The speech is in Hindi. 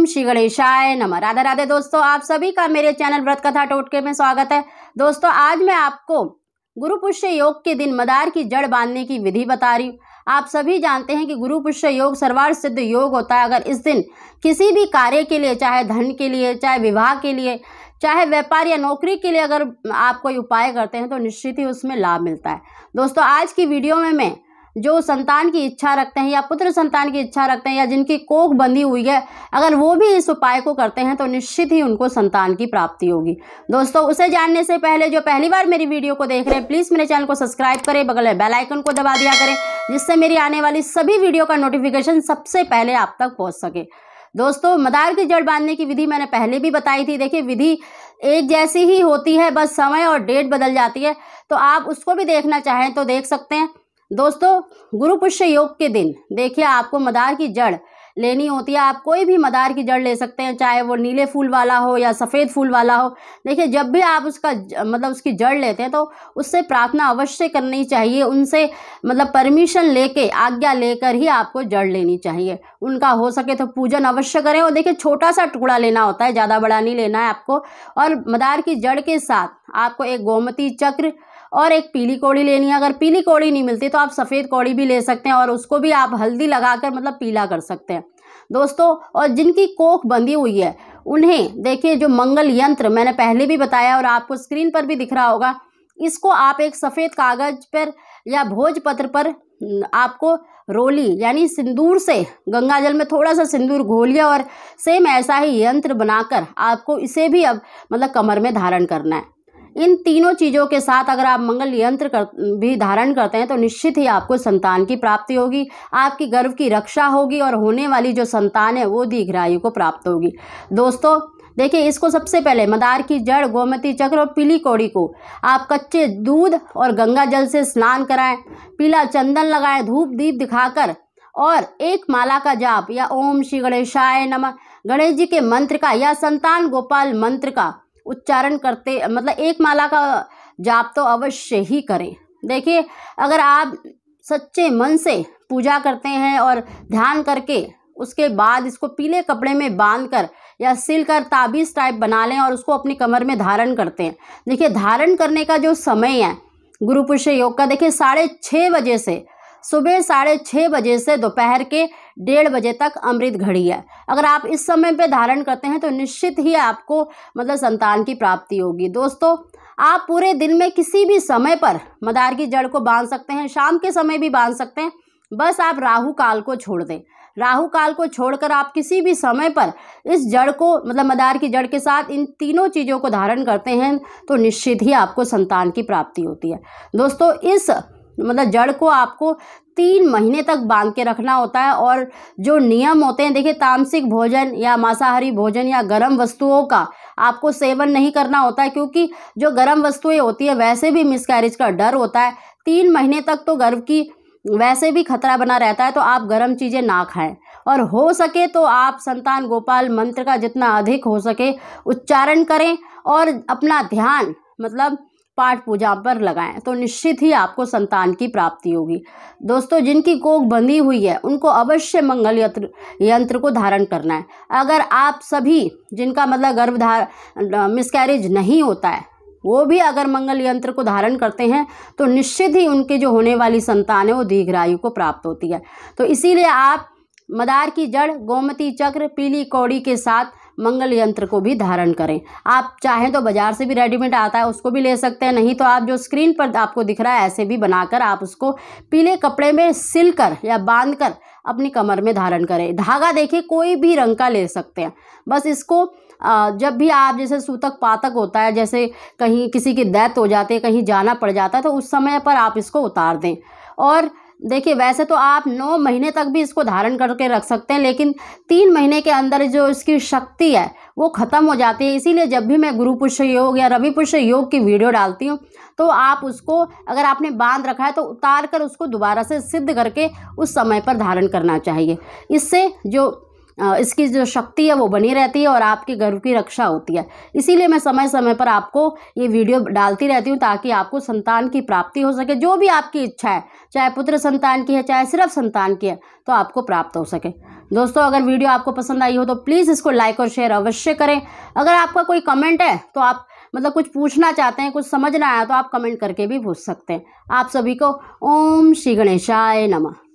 ओम श्री गणेशाय नमः राधे राधे दोस्तों आप सभी का मेरे चैनल व्रत कथा टोटके में स्वागत है दोस्तों आज मैं आपको गुरु पुष्य योग के दिन मदार की जड़ बांधने की विधि बता रही हूँ आप सभी जानते हैं कि गुरु पुष्य योग सर्वार सिद्ध योग होता है अगर इस दिन किसी भी कार्य के लिए चाहे धन के लिए चाहे विवाह के लिए चाहे व्यापार या नौकरी के लिए अगर आप कोई उपाय करते हैं तो निश्चित ही उसमें लाभ मिलता है दोस्तों आज की वीडियो में मैं जो संतान की इच्छा रखते हैं या पुत्र संतान की इच्छा रखते हैं या जिनकी कोख बंधी हुई है अगर वो भी इस उपाय को करते हैं तो निश्चित ही उनको संतान की प्राप्ति होगी दोस्तों उसे जानने से पहले जो पहली बार मेरी वीडियो को देख रहे हैं प्लीज़ मेरे चैनल को सब्सक्राइब करें बगल में बेलाइकन को दबा दिया करें जिससे मेरी आने वाली सभी वीडियो का नोटिफिकेशन सबसे पहले आप तक पहुँच सके दोस्तों मदार की जड़ बांधने की विधि मैंने पहले भी बताई थी देखिए विधि एक जैसी ही होती है बस समय और डेट बदल जाती है तो आप उसको भी देखना चाहें तो देख सकते हैं दोस्तों गुरु पुष्य योग के दिन देखिए आपको मदार की जड़ लेनी होती है आप कोई भी मदार की जड़ ले सकते हैं चाहे वो नीले फूल वाला हो या सफ़ेद फूल वाला हो देखिए जब भी आप उसका मतलब उसकी जड़ लेते हैं तो उससे प्रार्थना अवश्य करनी चाहिए उनसे मतलब परमिशन लेके आज्ञा लेकर ही आपको जड़ लेनी चाहिए उनका हो सके तो पूजन अवश्य करें और देखिए छोटा सा टुकड़ा लेना होता है ज़्यादा बड़ा नहीं लेना है आपको और मदार की जड़ के साथ आपको एक गोमती चक्र और एक पीली कौड़ी लेनी है अगर पीली कौड़ी नहीं मिलती तो आप सफ़ेद कौड़ी भी ले सकते हैं और उसको भी आप हल्दी लगाकर मतलब पीला कर सकते हैं दोस्तों और जिनकी कोख बंधी हुई है उन्हें देखिए जो मंगल यंत्र मैंने पहले भी बताया और आपको स्क्रीन पर भी दिख रहा होगा इसको आप एक सफ़ेद कागज़ पर या भोजपत्र पर आपको रोली यानी सिंदूर से गंगा जल में थोड़ा सा सिंदूर घोलिए और सेम ऐसा ही यंत्र बनाकर आपको इसे भी अब मतलब कमर में धारण करना है इन तीनों चीज़ों के साथ अगर आप मंगल यंत्र कर भी धारण करते हैं तो निश्चित ही आपको संतान की प्राप्ति होगी आपकी गर्व की रक्षा होगी और होने वाली जो संतान है वो दीर्घायु को प्राप्त होगी दोस्तों देखिए इसको सबसे पहले मदार की जड़ गोमती चक्र और पीली कौड़ी को आप कच्चे दूध और गंगा जल से स्नान कराएं पीला चंदन लगाएं धूप दीप दिखाकर और एक माला का जाप या ओम श्री गणेशाय नमः गणेश जी के मंत्र का या संतान गोपाल मंत्र का उच्चारण करते मतलब एक माला का जाप तो अवश्य ही करें देखिए अगर आप सच्चे मन से पूजा करते हैं और ध्यान करके उसके बाद इसको पीले कपड़े में बांध कर या सिल कर ताबीज़ टाइप बना लें और उसको अपनी कमर में धारण करते हैं देखिए धारण करने का जो समय है गुरु पुरुष योग का देखिए साढ़े छः बजे से सुबह साढ़े छः बजे से दोपहर के डेढ़ बजे तक अमृत घड़ी है अगर आप इस समय पे धारण करते हैं तो निश्चित ही आपको मतलब संतान की प्राप्ति होगी दोस्तों आप पूरे दिन में किसी भी समय पर मदार की जड़ को बांध सकते हैं शाम के समय भी बांध सकते हैं बस आप राहु काल को छोड़ दें राहु काल को छोड़कर आप किसी भी समय पर इस जड़ को मतलब मदार की जड़ के साथ इन तीनों चीज़ों को धारण करते हैं तो निश्चित ही आपको संतान की प्राप्ति होती है दोस्तों इस मतलब जड़ को आपको तीन महीने तक बांध के रखना होता है और जो नियम होते हैं देखिए तामसिक भोजन या मांसाहारी भोजन या गर्म वस्तुओं का आपको सेवन नहीं करना होता है क्योंकि जो गर्म वस्तुएं होती है वैसे भी मिसकैरेज का डर होता है तीन महीने तक तो गर्भ की वैसे भी खतरा बना रहता है तो आप गर्म चीज़ें ना खाएं और हो सके तो आप संतान गोपाल मंत्र का जितना अधिक हो सके उच्चारण करें और अपना ध्यान मतलब पाठ पूजा पर लगाएं तो निश्चित ही आपको संतान की प्राप्ति होगी दोस्तों जिनकी कोख बंधी हुई है उनको अवश्य मंगल यंत्र यंत्र को धारण करना है अगर आप सभी जिनका मतलब गर्भधार मिसकैरेज नहीं होता है वो भी अगर मंगल यंत्र को धारण करते हैं तो निश्चित ही उनके जो होने वाली संतान है वो दीर्घायु को प्राप्त होती है तो इसीलिए आप मदार की जड़ गोमती चक्र पीली कौड़ी के साथ मंगल यंत्र को भी धारण करें आप चाहें तो बाज़ार से भी रेडीमेड आता है उसको भी ले सकते हैं नहीं तो आप जो स्क्रीन पर आपको दिख रहा है ऐसे भी बनाकर आप उसको पीले कपड़े में सिल कर या बांध कर अपनी कमर में धारण करें धागा देखिए कोई भी रंग का ले सकते हैं बस इसको जब भी आप जैसे सूतक पातक होता है जैसे कहीं किसी की डेथ हो जाती है कहीं जाना पड़ जाता है तो उस समय पर आप इसको उतार दें और देखिए वैसे तो आप नौ महीने तक भी इसको धारण करके रख सकते हैं लेकिन तीन महीने के अंदर जो इसकी शक्ति है वो ख़त्म हो जाती है इसीलिए जब भी मैं गुरु पुष्य योग या रवि पुष्य योग की वीडियो डालती हूँ तो आप उसको अगर आपने बांध रखा है तो उतार कर उसको दोबारा से सिद्ध करके उस समय पर धारण करना चाहिए इससे जो इसकी जो शक्ति है वो बनी रहती है और आपके घर की रक्षा होती है इसीलिए मैं समय समय पर आपको ये वीडियो डालती रहती हूँ ताकि आपको संतान की प्राप्ति हो सके जो भी आपकी इच्छा है चाहे पुत्र संतान की है चाहे सिर्फ संतान की है तो आपको प्राप्त हो सके दोस्तों अगर वीडियो आपको पसंद आई हो तो प्लीज़ इसको लाइक और शेयर अवश्य करें अगर आपका कोई कमेंट है तो आप मतलब कुछ पूछना चाहते हैं कुछ समझना आया तो आप कमेंट करके भी पूछ सकते हैं आप सभी को ओम श्री गणेशाय नमः